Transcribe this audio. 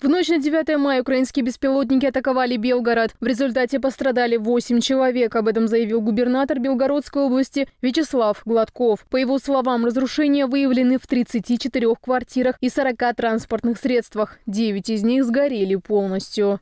В ночь на 9 мая украинские беспилотники атаковали Белгород. В результате пострадали 8 человек. Об этом заявил губернатор Белгородской области Вячеслав Гладков. По его словам, разрушения выявлены в 34 квартирах и 40 транспортных средствах. 9 из них сгорели полностью.